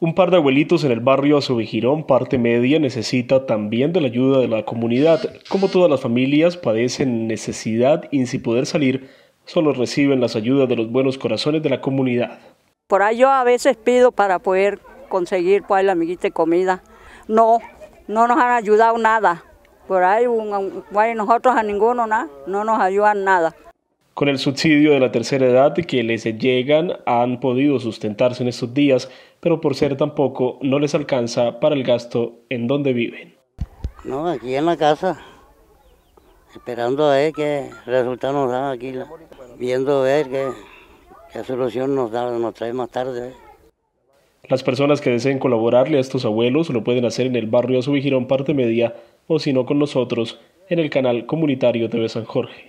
Un par de abuelitos en el barrio Azubijirón, parte media, necesita también de la ayuda de la comunidad. Como todas las familias padecen necesidad y sin poder salir, solo reciben las ayudas de los buenos corazones de la comunidad. Por ahí yo a veces pido para poder conseguir para pues, la amiguita comida. No, no nos han ayudado nada. Por ahí nosotros a ninguno no nos ayudan nada. Con el subsidio de la tercera edad que les llegan han podido sustentarse en estos días, pero por ser tan poco no les alcanza para el gasto en donde viven. No, aquí en la casa, esperando a ver qué resultado nos aquí, viendo a ver qué, solución nos, da, trae más tarde. Las personas que deseen colaborarle a estos abuelos lo pueden hacer en el barrio Subigirón Parte Media o si no con nosotros en el canal comunitario TV San Jorge.